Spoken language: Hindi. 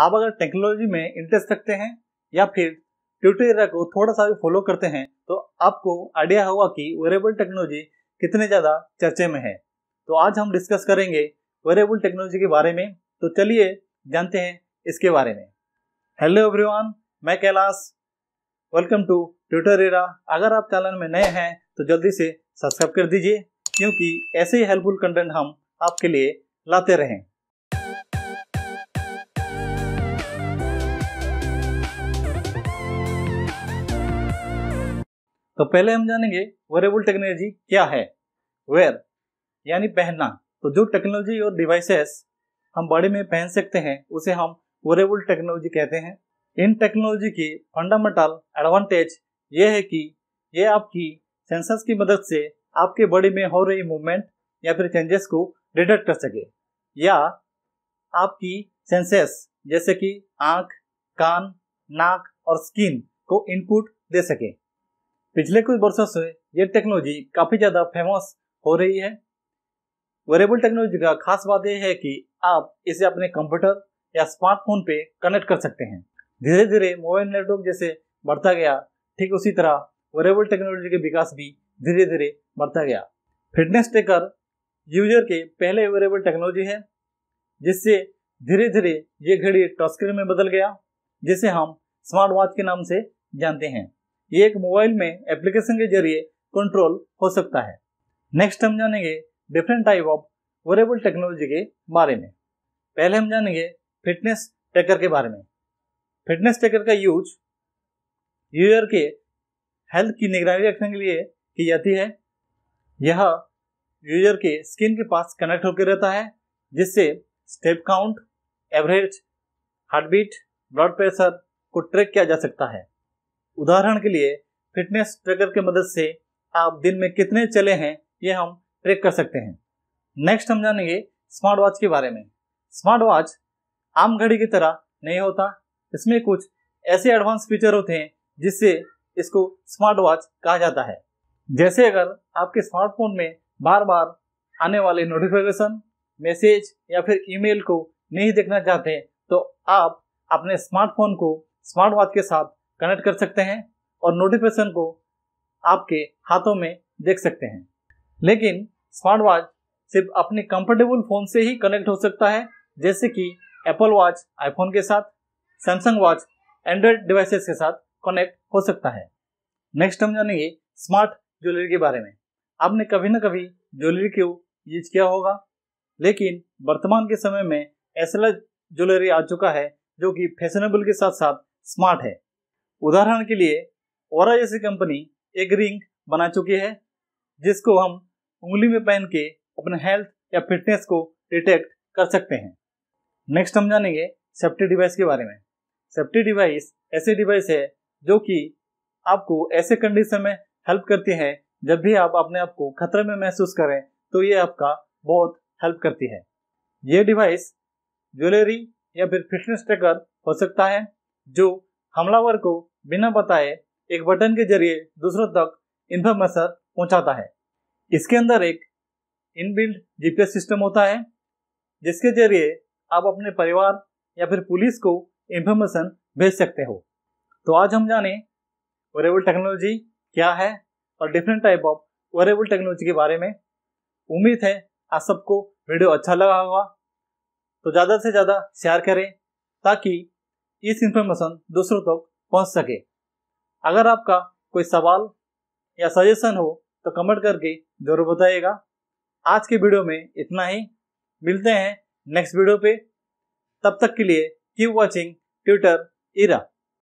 आप अगर टेक्नोलॉजी में इंटरेस्ट रखते हैं या फिर ट्विटर एरा को थोड़ा सा भी फॉलो करते हैं तो आपको आइडिया होगा कि वेरेबल टेक्नोलॉजी कितने ज़्यादा चर्चे में है तो आज हम डिस्कस करेंगे वेरेबल टेक्नोलॉजी के बारे में तो चलिए जानते हैं इसके बारे में हेलो एवरीवन मैं Kailash welcome to Twitter era अगर आप चैनल में नए हैं तो जल्दी से सब्सक्राइब कर दीजिए क्योंकि ऐसे ही हेल्पफुल कंटेंट हम आपके लिए लाते रहें तो पहले हम जानेंगे वेरेबल टेक्नोलॉजी क्या है वेयर यानी पहनना तो जो टेक्नोलॉजी और डिवाइसेस हम बॉडी में पहन सकते हैं उसे हम वेरेबल टेक्नोलॉजी कहते हैं इन टेक्नोलॉजी की फंडामेंटल एडवांटेज ये है कि ये आपकी सेंसर्स की मदद से आपके बॉडी में हो रही मूवमेंट या फिर चेंजेस को डिटेक्ट कर सके या आपकी सेंसेस जैसे कि आंख कान नाक और स्किन को इनपुट दे सके पिछले कुछ वर्षों से ये टेक्नोलॉजी काफ़ी ज़्यादा फेमस हो रही है वेरेबल टेक्नोलॉजी का खास बात यह है कि आप इसे अपने कंप्यूटर या स्मार्टफोन पे कनेक्ट कर सकते हैं धीरे धीरे मोबाइल नेटवर्क जैसे बढ़ता गया ठीक उसी तरह वेरेबल टेक्नोलॉजी के विकास भी धीरे धीरे बढ़ता गया फिटनेस ट्रेकर यूजर के पहले वेरेबल टेक्नोलॉजी है जिससे धीरे धीरे ये घड़ी टच स्क्रीन में बदल गया जिसे हम स्मार्ट वॉच के नाम से जानते हैं ये एक मोबाइल में एप्लीकेशन के जरिए कंट्रोल हो सकता है नेक्स्ट हम जानेंगे different type of wearable technology के बारे में पहले हम जानेंगे फिटनेस ट्रैकर के बारे में फिटनेस ट्रैकर का यूज यूजर के हेल्थ की निगरानी रखने के लिए की जाती है यह यूजर के स्किन के पास कनेक्ट होकर रहता है जिससे step count average heart beat blood pressure को ट्रैक किया जा सकता है उदाहरण के लिए फिटनेस ट्रैकर के मदद से आप दिन में कितने चले हैं ये हम ट्रैक कर सकते हैं नेक्स्ट हम जानेंगे स्मार्ट वॉच के बारे में स्मार्ट वॉच आम घड़ी की तरह नहीं होता इसमें कुछ ऐसे एडवांस फीचर होते हैं जिससे इसको स्मार्ट वॉच कहा जाता है जैसे अगर आपके स्मार्टफोन में बार बार आने वाले नोटिफिकेशन मैसेज या फिर ईमेल को नहीं देखना चाहते तो आप अपने स्मार्टफोन को स्मार्ट वॉच के साथ कनेक्ट कर सकते हैं और नोटिफिकेशन को आपके हाथों में देख सकते हैं लेकिन स्मार्ट वॉच सिर्फ अपने कंफर्टेबल फोन से ही कनेक्ट हो सकता है जैसे कि एप्पल वॉच आईफोन के साथ सैमसंग वॉच एंड्रॉयड डिवाइसेस के साथ कनेक्ट हो सकता है नेक्स्ट हम जानेंगे स्मार्ट ज्वेलरी के बारे में आपने कभी ना कभी ज्वेलरी क्यों यूज किया होगा लेकिन वर्तमान के समय में ऐसा ज्वेलरी आ चुका है जो कि फैशनेबल के साथ साथ स्मार्ट है उदाहरण के लिए ओरा जैसी कंपनी एक रिंग बना चुकी है जिसको हम उंगली में पहन के अपने हेल्थ या फिटनेस को डिटेक्ट कर सकते हैं नेक्स्ट हम जानेंगे सेफ्टी डिवाइस के बारे में सेफ्टी डिवाइस ऐसे डिवाइस है जो कि आपको ऐसे कंडीशन में हेल्प करती है जब भी आप अपने आप को खतरे में महसूस करें तो ये आपका बहुत हेल्प करती है ये डिवाइस ज्वेलरी या फिर फिटनेस ट्रैकर हो सकता है जो हमलावर को बिना बताए एक बटन के जरिए दूसरों तक इंफॉर्मेशन पहुंचाता है इसके अंदर एक इनबिल्ड जीपीएस सिस्टम होता है जिसके जरिए आप अपने परिवार या फिर पुलिस को इंफॉर्मेशन भेज सकते हो तो आज हम जाने वेरेबल टेक्नोलॉजी क्या है और different type of wearable technology के बारे में उम्मीद है आप सबको वीडियो अच्छा लगा होगा तो ज़्यादा से ज़्यादा शेयर करें ताकि इस इंफॉर्मेशन दूसरों तक तो पहुंच सके अगर आपका कोई सवाल या सजेशन हो तो कमेंट करके जरूर बताइएगा आज के वीडियो में इतना ही मिलते हैं नेक्स्ट वीडियो पे तब तक के लिए कीप वॉचिंग ट्विटर इरा